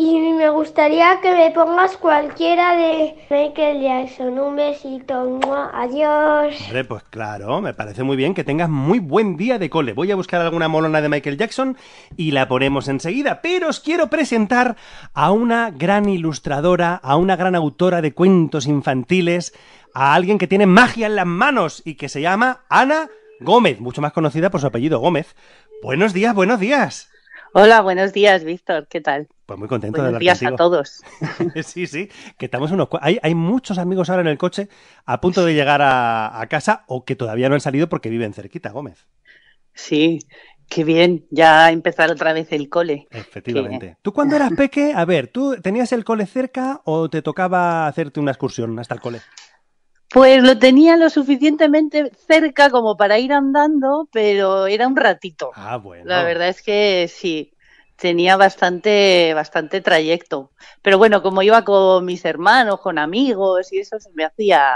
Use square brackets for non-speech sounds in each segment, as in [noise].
Y me gustaría que me pongas cualquiera de Michael Jackson. Un besito. Adiós. Hombre, pues claro, me parece muy bien que tengas muy buen día de cole. Voy a buscar alguna molona de Michael Jackson y la ponemos enseguida. Pero os quiero presentar a una gran ilustradora, a una gran autora de cuentos infantiles, a alguien que tiene magia en las manos y que se llama Ana Gómez, mucho más conocida por su apellido Gómez. Buenos días, buenos días. Hola, buenos días, Víctor. ¿Qué tal? Pues muy contento pues de hablar días a todos. [laughs] sí, sí, que estamos unos... Hay, muchos amigos ahora en el coche a punto de llegar a, casa o que todavía no han salido porque viven cerquita, Gómez. Sí, qué bien, ya empezar otra vez el cole. Efectivamente. ¿Tú cuando eras peque, a ver, tú tenías el cole cerca o te tocaba hacerte una excursión hasta el cole? Pues lo tenía lo suficientemente cerca como para ir andando, pero era un ratito. Ah, bueno. La verdad es que sí tenía bastante, bastante trayecto. Pero bueno, como iba con mis hermanos, con amigos y eso, se me hacía.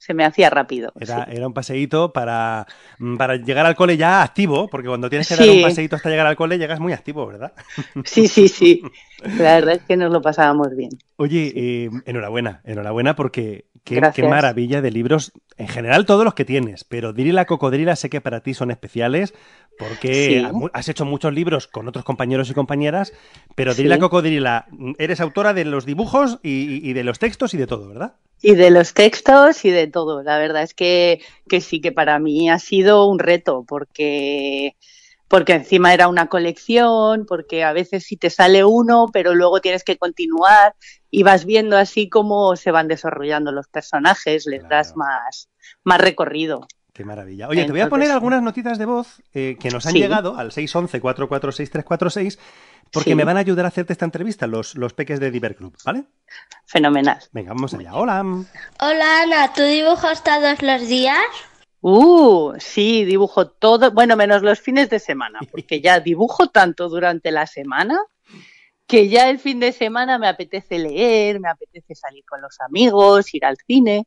Se me hacía rápido. Era, un paseíto para, mm, para llegar al cole ya activo, porque cuando tienes que dar un paseíto hasta llegar al cole llegas muy activo, ¿verdad? [laughs] Sí, sí, sí. [laughs] La verdad es que nos lo pasábamos bien. Oye, em, enhorabuena, enhorabuena porque qué, qué, maravilla de libros, en general todos los que tienes, pero la Cocodrila sé que para ti son especiales porque has hecho muchos libros con otros compañeros y compañeras, pero Dila Cocodrila, eres autora de los dibujos y, de los textos y de todo, ¿verdad? Y de los textos y de todo. La verdad es que, sí, que para mí ha sido un reto, porque porque encima era una colección, porque a veces sí te sale uno, pero luego tienes que continuar y vas viendo así cómo se van desarrollando los personajes, les das más, más recorrido. Qué maravilla. Oye, te voy a poner algunas notitas de voz eh, que nos han llegado al 611-446-346 porque me van a ayudar a hacerte esta entrevista los, los peques de Diver Club, ¿vale? Fenomenal. Venga, vamos allá. Hola. Hola, Ana. ¿Tú dibujas todos los días? Uh, sí, dibujo todo, bueno, menos los fines de semana, [laughs] porque ya dibujo tanto durante la semana que ya el fin de semana me apetece leer, me apetece salir con los amigos, ir al cine,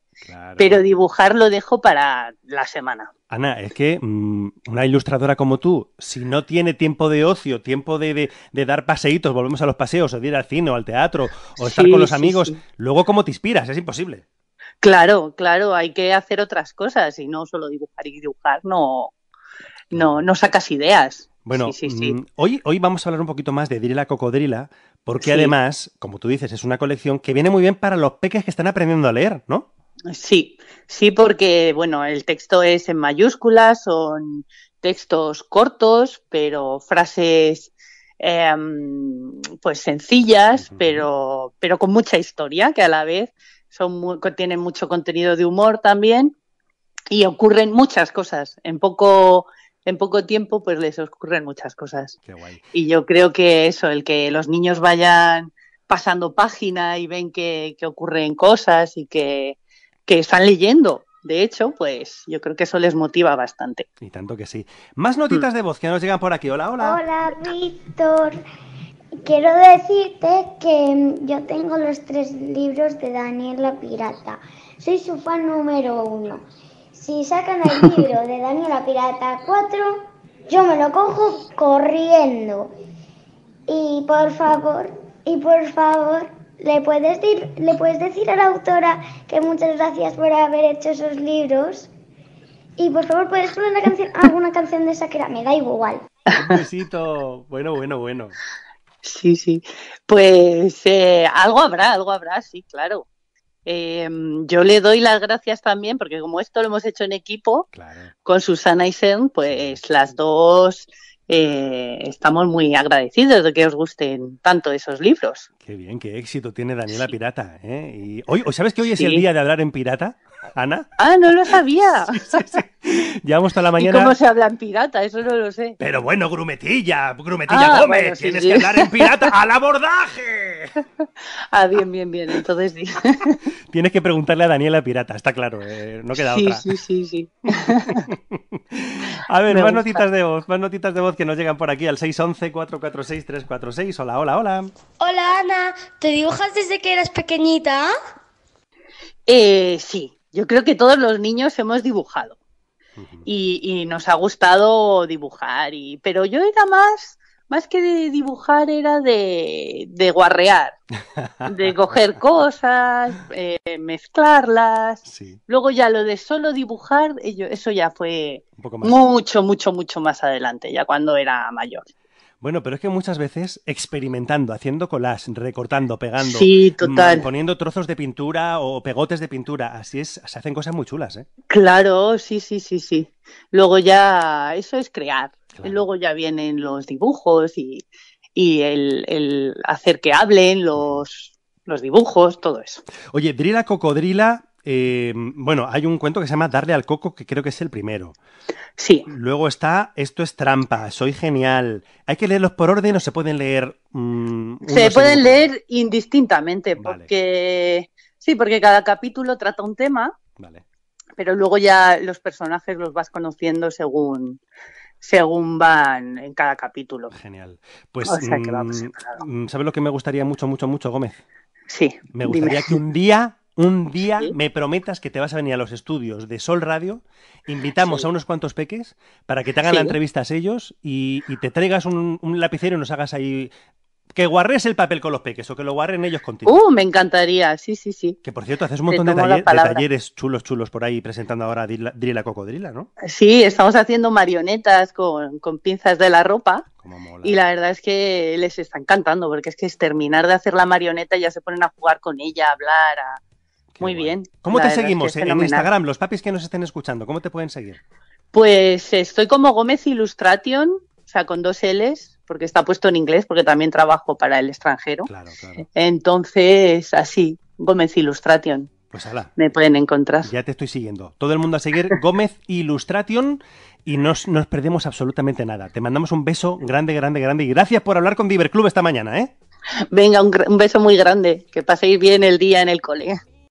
pero dibujar lo dejo para la semana. Ana, es que mm, una ilustradora como tú, si no tiene tiempo de ocio, tiempo de, dar paseitos, volvemos a los paseos, o de ir al cine o al teatro, o estar con los amigos, luego cómo te inspiras, es imposible. Claro, claro, hay que hacer otras cosas y no solo dibujar y dibujar, no, no, no sacas ideas. Bueno, mm, Hoy, hoy vamos a hablar un poquito más de la Cocodrila, porque además, como tú dices, es una colección que viene muy bien para los peques que están aprendiendo a leer, ¿no? Sí, sí, porque bueno, el texto es en mayúsculas, son textos cortos, pero frases em, pues sencillas, pero, pero con mucha historia, que a la vez son tienen mucho contenido de humor también, y ocurren muchas cosas en poco en poco tiempo pues les ocurren muchas cosas. Y yo creo que eso, el que los niños vayan pasando página y ven que, ocurren cosas y que, que están leyendo, de hecho, pues yo creo que eso les motiva bastante. Y tanto que sí. Más notitas mm. de voz que nos llegan por aquí. Hola, hola. Hola, Víctor. Quiero decirte que yo tengo los tres libros de Daniel la Pirata. Soy su fan número uno si sacan el libro de Daniela Pirata 4, yo me lo cojo corriendo. Y por favor, y por favor, le puedes decir, le puedes decir a la autora que muchas gracias por haber hecho esos libros. Y por favor, puedes poner una canción, alguna canción de era? me da igual. Un besito. Bueno, bueno, bueno. Sí, sí. Pues eh, algo habrá, algo habrá, sí, claro. Em, yo le doy las gracias también, porque como esto lo hemos hecho en equipo, con Susana y Sen, pues las dos eh, estamos muy agradecidos de que os gusten tanto esos libros. Qué bien, qué éxito tiene Daniela Pirata. ¿eh? Y hoy, ¿Sabes que hoy es el día de hablar en pirata? Ana. Ah, no lo sabía. Ya [laughs] sí. Llevamos toda la mañana. ¿Cómo se habla en pirata? Eso no lo sé. Pero bueno, Grumetilla, Grumetilla come ah, tienes que hablar en pirata. [laughs] ¡Al abordaje! Ah, bien, bien, bien. Entonces sí. [laughs] Tienes que preguntarle a Daniela Pirata, está claro, eh, no queda otra. Sí, sí, sí. a ver, más notitas de voz, más notitas de voz que nos llegan por aquí al 611-446-346. Hola, hola, hola. Hola, Ana. ¿Te dibujas desde que eras pequeñita? Eh, sí, yo creo que todos los niños hemos dibujado y, nos ha gustado dibujar, y, pero yo era más, más que de dibujar, era de, de guarrear, de [laughs] coger cosas, eh, mezclarlas. Luego ya lo de solo dibujar, eso ya fue mucho, mucho, mucho más adelante, ya cuando era mayor. Bueno, pero es que muchas veces experimentando, haciendo colas, recortando, pegando, mm, poniendo trozos de pintura o pegotes de pintura, así es, se hacen cosas muy chulas, ¿eh? Claro, sí, sí, sí, sí. Luego ya, eso es crear. Luego ya vienen los dibujos y, el, hacer que hablen los, los dibujos, todo eso. Oye, Drila Cocodrila Em, bueno, hay un cuento que se llama Darle al coco, que creo que es el primero. Sí. Luego está Esto es trampa, soy genial. ¿Hay que leerlos por orden o se pueden leer? Mm, se pueden leer indistintamente, porque sí, porque cada capítulo trata un tema. Vale. Pero luego ya los personajes los vas conociendo según, según van en cada capítulo. Genial. Pues, mm, mm, ¿sabes lo que me gustaría mucho, mucho, mucho, Gómez? Sí. Me gustaría que un día un día me prometas que te vas a venir a los estudios de Sol Radio, invitamos a unos cuantos peques para que te hagan la entrevista a ellos y, te traigas un, lapicero y nos hagas ahí... Que guarres el papel con los peques o que lo guarren ellos contigo. ¡Uh, me encantaría! Sí, sí, sí. Que por cierto, haces un montón de, talleres chulos, chulos por ahí presentando ahora a Drila Cocodrila, ¿no? Sí, estamos haciendo marionetas con, pinzas de la ropa. Y la verdad es que les está encantando, porque es que es terminar de hacer la marioneta y ya se ponen a jugar con ella, a hablar, a, muy bien. ¿Cómo te seguimos en Instagram? Los papis que nos estén escuchando, ¿cómo te pueden seguir? Pues estoy como Gómez Illustration, o sea, con dos L's, porque está puesto en inglés, porque también trabajo para el extranjero. Claro, claro. Entonces, así, Gómez Illustration. Pues ala. Me pueden encontrar. Ya te estoy siguiendo. Todo el mundo a seguir [laughs] Gómez Illustration y no nos perdemos absolutamente nada. Te mandamos un beso grande, grande, grande y gracias por hablar con Diver Club esta mañana, ¿eh? Venga, un, beso muy grande. Que paséis bien el día en el colegio.